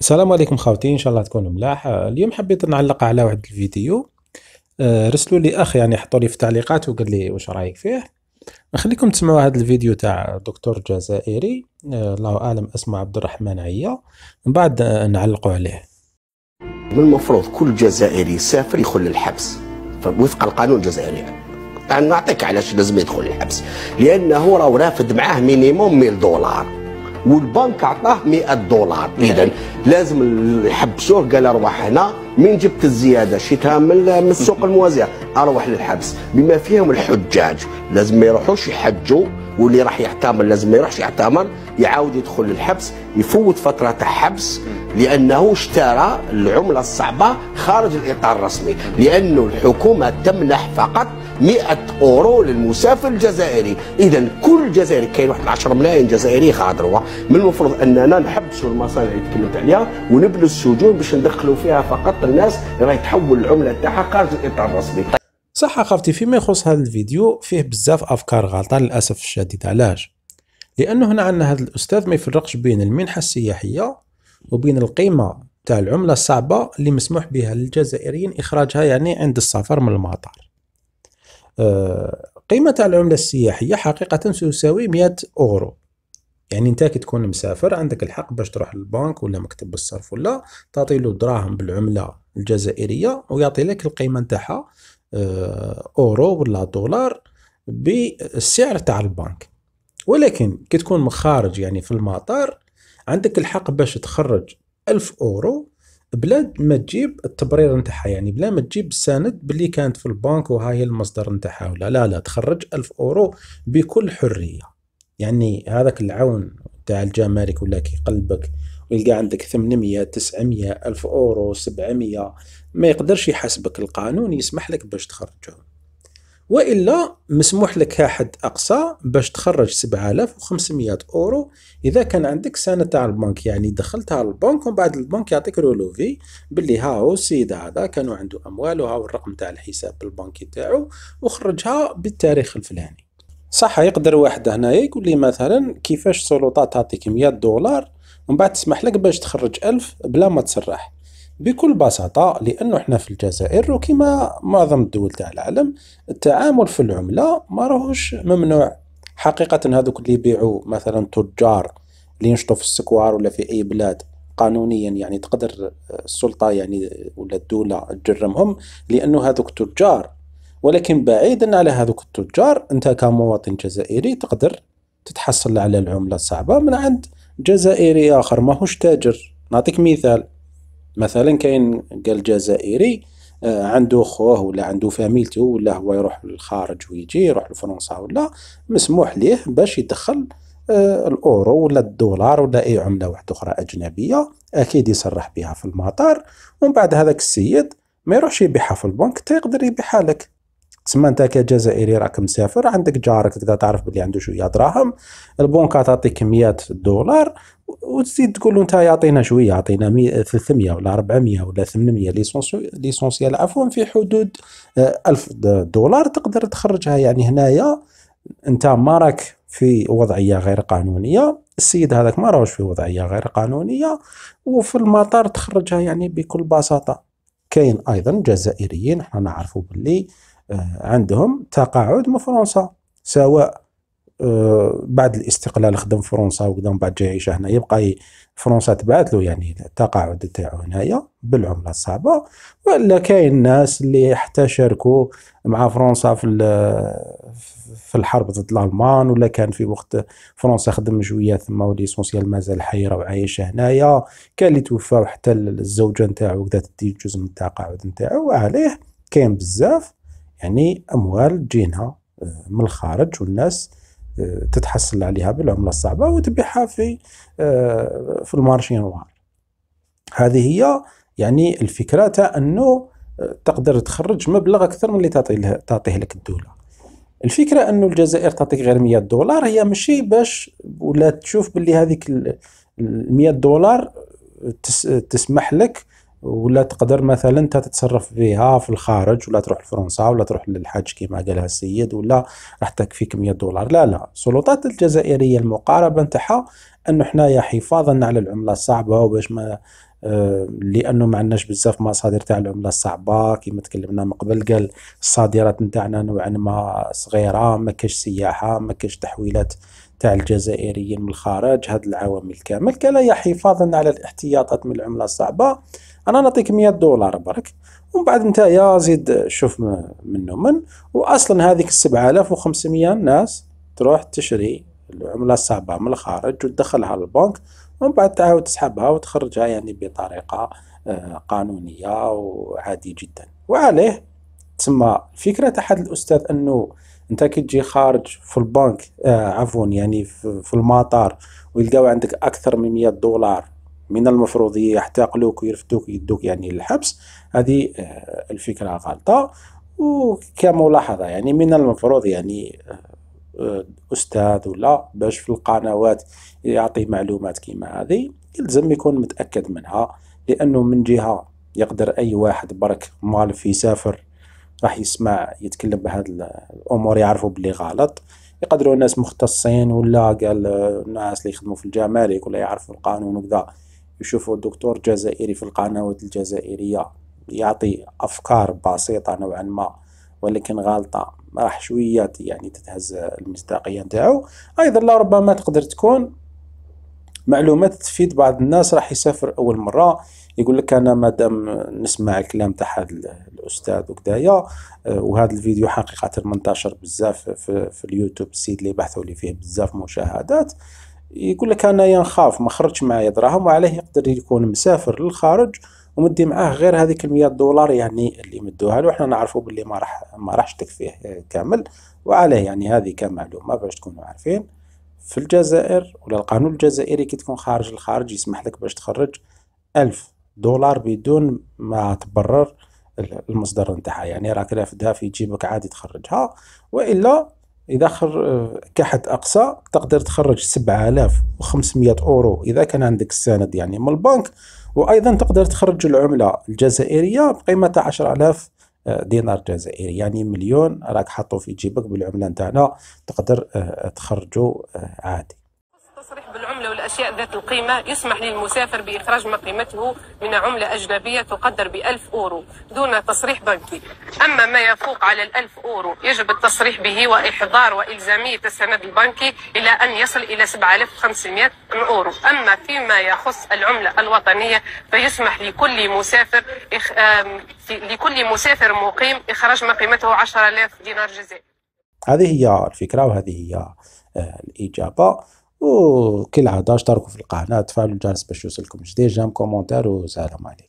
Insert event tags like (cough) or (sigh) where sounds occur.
السلام عليكم خاوتي ان شاء الله تكونوا ملاح اليوم حبيت نعلق على واحد الفيديو آه، رسلوا لي اخ يعني حطوا لي في التعليقات وقال لي واش رايك فيه نخليكم تسمعوا هذا الفيديو تاع دكتور جزائري آه، الله اعلم اسمه عبد الرحمن عيا من بعد آه، نعلقوا عليه من المفروض كل جزائري يسافر يدخل للحبس وفق القانون الجزائري نعطيك علاش لازم يدخل للحبس لانه راه رافد معاه مينيموم 100 دولار والبنك عطاه 100 دولار نعم. اذا لازم يحبسوه قال اروح هنا من جبت الزياده شيتها من السوق (laughs) الموازيه اروح للحبس بما فيهم الحجاج لازم ما يروحوش يحجوا واللي راح يعتمر لازم ما يروحش يعتمر يعاود يدخل للحبس يفوت فتره تاع حبس لانه اشترى العمله الصعبه خارج الاطار الرسمي نعم. لانه الحكومه تمنح فقط 100 اورو للمسافر الجزائري اذا كل جزائري كاين واحد 10 ملايين جزائري خاضروا من المفروض اننا نحبسوا المصانع اللي تكلمت عليها ونبلوا السجون باش ندخلوا فيها فقط الناس اللي راهي تحول العمله تاعها خارج الاطار الرسمي صح اخوتي فيما يخص هذا الفيديو فيه بزاف افكار غلطه للاسف الشديد علاش لانه هنا عندنا هذا الاستاذ ما يفرقش بين المنحه السياحيه وبين القيمه تاع العمله الصعبه اللي مسموح بها للجزائريين اخراجها يعني عند السفر من المطار قيمة العملة السياحية حقيقة تساوي 100 أورو يعني انت كي تكون مسافر عندك الحق باش تروح للبنك ولا مكتب الصرف ولا تعطي له دراهم بالعمله الجزائريه ويعطي لك القيمه نتاعها آه، اورو ولا دولار بالسعر تاع البنك ولكن كي تكون مخارج يعني في المطار عندك الحق باش تخرج ألف أورو بلا ما تجيب التبرير نتاعها يعني بلا ما تجيب السند باللي كانت في البنك وهاي المصدر نتاعها ولا لا لا تخرج ألف أورو بكل حرية يعني هذاك العون تاع الجمارك ولا كيقلبك ويلقى عندك 800 900 ألف أورو 700 ما يقدرش يحاسبك القانون يسمح لك باش تخرجهم والا مسموح لك حد اقصى باش تخرج 7500 اورو اذا كان عندك سنه تاع البنك يعني دخلتها للبنك ومن بعد البنك يعطيك رولوفي باللي هاو السيد هذا كانوا عنده اموال وهاو الرقم تاع الحساب البنكي تاعو وخرجها بالتاريخ الفلاني صح يقدر واحد هنايا يقول لي مثلا كيفاش السلطات تعطيك 100 دولار ومن بعد تسمح لك باش تخرج 1000 بلا ما تسرح بكل بساطة لأنه احنا في الجزائر وكما معظم الدول تاع العالم التعامل في العملة ما راهوش ممنوع حقيقة هذوك اللي يبيعوا مثلا تجار اللي ينشطوا في السكوار ولا في أي بلاد قانونيا يعني تقدر السلطة يعني ولا الدولة تجرمهم لأنه هذوك التجار ولكن بعيدا على هذوك التجار أنت كمواطن جزائري تقدر تتحصل على العملة الصعبة من عند جزائري آخر ماهوش تاجر نعطيك مثال مثلا كاين قال جزائري آه، عنده خوه ولا عنده فاميلته ولا هو يروح للخارج ويجي يروح لفرنسا ولا مسموح ليه باش يدخل آه، الاورو ولا الدولار ولا اي عمله واحده اخرى اجنبيه اكيد يصرح بها في المطار ومن بعد هذاك السيد ما يروحش يبيعها في البنك تقدر يقدر يبيعها لك تسمى انت كجزائري راك مسافر عندك جارك تقدر تعرف بلي عنده شويه دراهم البنكه تعطيك 100 دولار وتزيد تقول له انت يعطينا شويه يعطينا 300 ولا 400 ولا 800 ليسونسيال عفوا في حدود 1000 آه، دولار تقدر تخرجها يعني هنايا انت ما راك في وضعيه غير قانونيه السيد هذاك ما راهوش في وضعيه غير قانونيه وفي المطار تخرجها يعني بكل بساطه كاين ايضا جزائريين احنا نعرفوا باللي آه، عندهم تقاعد من فرنسا سواء أه، بعد الاستقلال خدم فرنسا وكذا ومن بعد جا يعيش هنا يبقى فرنسا تبعت له يعني التقاعد تاعو هنايا بالعمله الصعبه ولا كاين ناس اللي حتى شاركوا مع فرنسا في في الحرب ضد الالمان ولا كان في وقت فرنسا خدم شويه ثم وليسونسيال مازال حيره وعايشه هنايا كان اللي توفى وحتى الزوجه نتاعو كذا تدي جزء من التقاعد نتاعو وعليه كاين بزاف يعني اموال جينا أه، من الخارج والناس تتحصل عليها بالعمله الصعبه وتبيعها آه، في في المارشي نوار هذه هي يعني الفكره تاع انه آه، تقدر تخرج مبلغ اكثر من اللي تعطيه تعطيه لك الدوله الفكره انه الجزائر تعطيك غير 100 دولار هي ماشي باش ولا تشوف باللي هذيك ال 100 دولار تسمح لك ولا تقدر مثلا انت تتصرف بها في الخارج ولا تروح لفرنسا ولا تروح للحج كما قالها السيد ولا راح تكفيك 100 دولار لا لا السلطات الجزائريه المقاربه نتاعها انه حنايا حفاظا على العمله الصعبه وباش ما آه، لانه ما عندناش بزاف مصادر تاع العمله الصعبه كما تكلمنا من قبل قال الصادرات نتاعنا نوعا ما صغيره ما كاش سياحه ما كاش تحويلات تاع الجزائريين من الخارج هاد العوامل كامل كلايا حفاظا على الاحتياطات من العمله الصعبه انا نعطيك 100 دولار برك ومن بعد نتايا زيد شوف منه من واصلا هذيك 7500 ناس تروح تشري العمله الصعبه من الخارج وتدخلها للبنك ومن بعد تعاود تسحبها وتخرجها يعني بطريقه آه، قانونيه وعادي جدا وعليه تسمى فكره احد الاستاذ انه انت كي تجي خارج في البنك آه عفوا يعني في, في المطار ويلقاو عندك اكثر من 100 دولار من المفروض يحتقلوك ويرفدوك يدوك يعني للحبس هذه آه، الفكرة غلطة وكملاحظة يعني من المفروض يعني آه، أستاذ ولا باش في القنوات يعطي معلومات كيما هذه يلزم يكون متأكد منها لأنه من جهة يقدر أي واحد برك مالف يسافر راح يسمع يتكلم بهذه الأمور يعرفوا بلي غلط يقدروا ناس مختصين ولا قال آه، الناس اللي يخدموا في الجمارك ولا يعرفوا القانون وكذا يشوفوا دكتور جزائري في القنوات الجزائرية يعطي أفكار بسيطة نوعا ما ولكن غالطة راح شوية يعني تتهز المصداقية نتاعو أيضا لا ربما تقدر تكون معلومات تفيد بعض الناس راح يسافر أول مرة يقول لك أنا مادام نسمع الكلام تاع هذا الأستاذ وكدايا آه، وهذا الفيديو حقيقة منتشر بزاف في, في اليوتيوب السيد اللي بحثوا لي فيه بزاف مشاهدات يقول لك انايا نخاف ما خرجش معايا دراهم وعليه يقدر يكون مسافر للخارج ومدي معاه غير هذيك المية دولار يعني اللي مدوها له احنا نعرفوا باللي ما راح ما راحش تكفيه كامل وعليه يعني هذه كمعلومه باش تكونوا عارفين في الجزائر ولا القانون الجزائري كي تكون خارج الخارج يسمح لك باش تخرج ألف دولار بدون ما تبرر المصدر نتاعها يعني راك رافدها في جيبك عادي تخرجها والا إذا خر كحد أقصى تقدر تخرج 7500 أورو إذا كان عندك السند يعني من البنك وأيضا تقدر تخرج العملة الجزائرية بقيمة 10000 آه، دينار جزائري يعني مليون راك حاطو في جيبك بالعملة نتاعنا تقدر آه، تخرجو آه، عادي التصريح بالعملة والأشياء ذات القيمة يسمح للمسافر بإخراج ما قيمته من عملة أجنبية تقدر بألف أورو دون تصريح بنكي أما ما يفوق على الألف أورو يجب التصريح به وإحضار وإلزامية السند البنكي إلى أن يصل إلى 7500 أورو أما فيما يخص العملة الوطنية فيسمح لكل مسافر إخ... لكل مسافر مقيم إخراج ما قيمته 10000 دينار جزائري هذه هي الفكرة وهذه هي آه، الإجابة عاده اشتركوا في القناه تفعلوا الجرس باش يوصلكم جديد جام كومونتير وسلام عليكم